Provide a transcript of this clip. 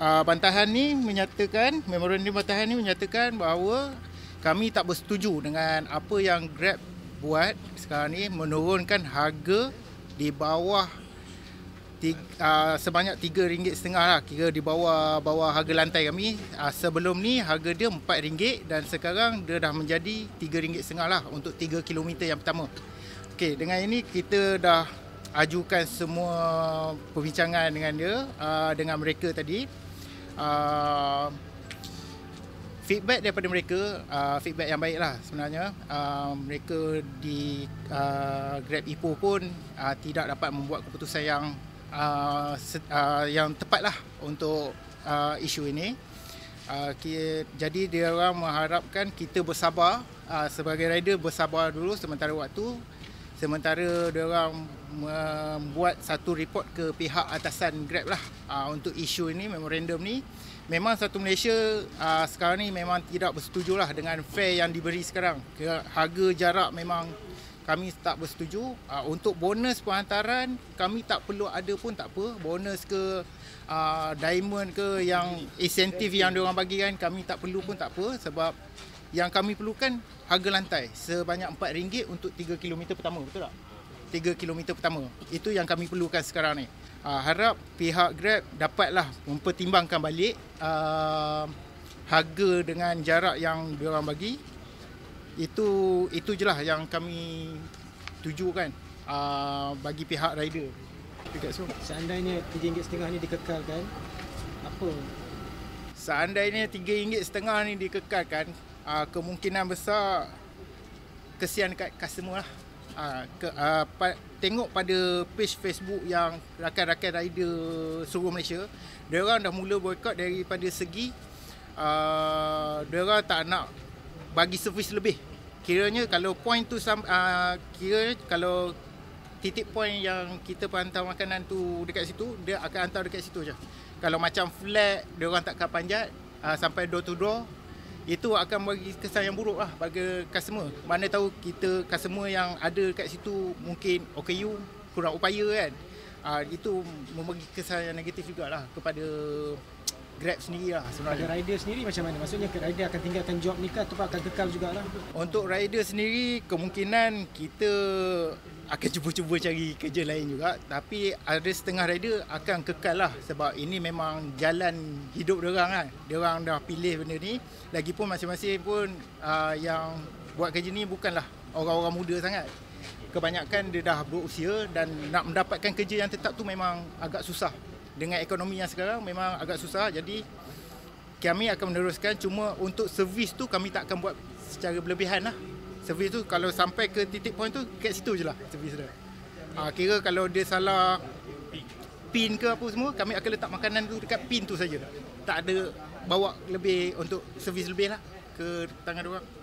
uh, bantahan ni menyatakan memorandum bantahan ni menyatakan bahawa kami tak bersetuju dengan apa yang Grab buat sekarang ni menurunkan harga di bawah ah, tiga, uh, sebanyak RM3.5 lah kira di bawah bawah harga lantai kami uh, sebelum ni harga dia RM4 dan sekarang dia dah menjadi RM3.5 lah untuk 3 km yang pertama ok dengan ini kita dah ajukan semua perbincangan dengan dia uh, dengan mereka tadi uh, feedback daripada mereka uh, feedback yang baik lah sebenarnya uh, mereka di uh, Grab Ipoh pun uh, tidak dapat membuat keputusan yang uh, uh, yang tepat lah untuk uh, isu ini uh, jadi dia orang mengharapkan kita bersabar uh, sebagai rider bersabar dulu sementara waktu sementara dia orang membuat satu report ke pihak atasan Grab lah uh, untuk isu ini memorandum ni memang satu Malaysia uh, sekarang ni memang tidak bersetuju lah dengan fare yang diberi sekarang harga jarak memang kami tak bersetuju uh, untuk bonus penghantaran kami tak perlu ada pun tak apa bonus ke uh, diamond ke yang insentif yang dia orang bagi kan kami tak perlu pun tak apa sebab yang kami perlukan harga lantai sebanyak RM4 untuk 3 km pertama betul tak 3 km pertama itu yang kami perlukan sekarang ni uh, harap pihak Grab dapatlah mempertimbangkan balik uh, harga dengan jarak yang diorang bagi itu itu jelah yang kami tujukan uh, bagi pihak rider dekat so seandainya RM3.5 ni dikekalkan apa seandainya RM3.5 ni dikekalkan uh, kemungkinan besar kesian kat customer lah uh, ke, uh, pa, tengok pada page Facebook yang rakan-rakan rider seluruh Malaysia diorang dah mula boycott daripada segi uh, tak nak bagi servis lebih kiranya kalau point tu uh, kira kalau titik point yang kita hantar makanan tu dekat situ dia akan hantar dekat situ je kalau macam flat dia orang takkan panjat uh, sampai door to door itu akan bagi kesan yang buruk lah bagi customer mana tahu kita customer yang ada dekat situ mungkin OKU kurang upaya kan uh, itu memberi kesan yang negatif jugalah kepada Grab sendiri lah sebenarnya. Ada rider sendiri macam mana? Maksudnya rider akan tinggalkan job ni ke ataupun akan kekal juga lah. Untuk rider sendiri kemungkinan kita akan cuba-cuba cari kerja lain juga tapi ada setengah rider akan kekal lah sebab ini memang jalan hidup orang kan. Orang dah pilih benda ni. Lagipun masing-masing pun uh, yang buat kerja ni bukanlah orang-orang muda sangat. Kebanyakan dia dah berusia dan nak mendapatkan kerja yang tetap tu memang agak susah dengan ekonomi yang sekarang memang agak susah jadi kami akan meneruskan cuma untuk servis tu kami tak akan buat secara berlebihan lah servis tu kalau sampai ke titik point tu kat situ je lah servis dia ha, kira kalau dia salah pin ke apa semua kami akan letak makanan tu dekat pin tu saja tak ada bawa lebih untuk servis lebih lah ke tangan dia orang